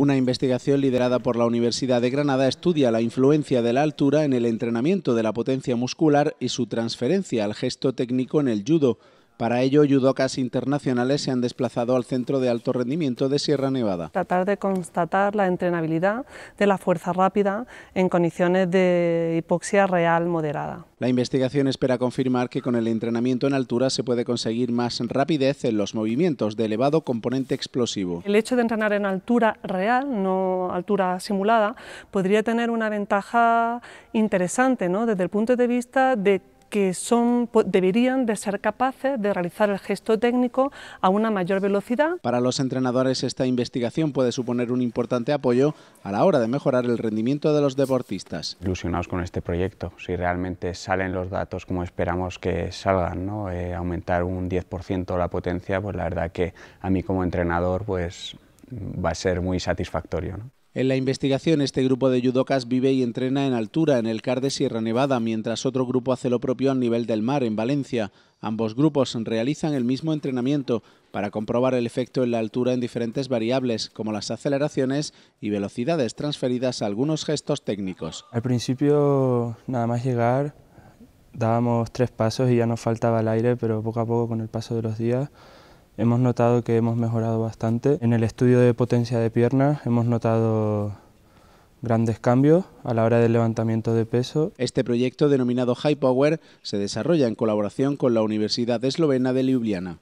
Una investigación liderada por la Universidad de Granada estudia la influencia de la altura en el entrenamiento de la potencia muscular y su transferencia al gesto técnico en el judo. Para ello, judocas internacionales se han desplazado al Centro de Alto Rendimiento de Sierra Nevada. Tratar de constatar la entrenabilidad de la fuerza rápida en condiciones de hipoxia real moderada. La investigación espera confirmar que con el entrenamiento en altura se puede conseguir más rapidez en los movimientos de elevado componente explosivo. El hecho de entrenar en altura real, no altura simulada, podría tener una ventaja interesante ¿no? desde el punto de vista de que son, pues, deberían de ser capaces de realizar el gesto técnico a una mayor velocidad. Para los entrenadores esta investigación puede suponer un importante apoyo a la hora de mejorar el rendimiento de los deportistas. Ilusionados con este proyecto, si realmente salen los datos como esperamos que salgan, ¿no? Eh, aumentar un 10% la potencia, pues la verdad que a mí como entrenador pues, va a ser muy satisfactorio. En la investigación, este grupo de judocas vive y entrena en altura, en el CAR de Sierra Nevada, mientras otro grupo hace lo propio a nivel del mar, en Valencia. Ambos grupos realizan el mismo entrenamiento para comprobar el efecto en la altura en diferentes variables, como las aceleraciones y velocidades transferidas a algunos gestos técnicos. Al principio, nada más llegar, dábamos tres pasos y ya nos faltaba el aire, pero poco a poco, con el paso de los días, hemos notado que hemos mejorado bastante. En el estudio de potencia de piernas hemos notado grandes cambios a la hora del levantamiento de peso. Este proyecto denominado High Power se desarrolla en colaboración con la Universidad Eslovena de Ljubljana.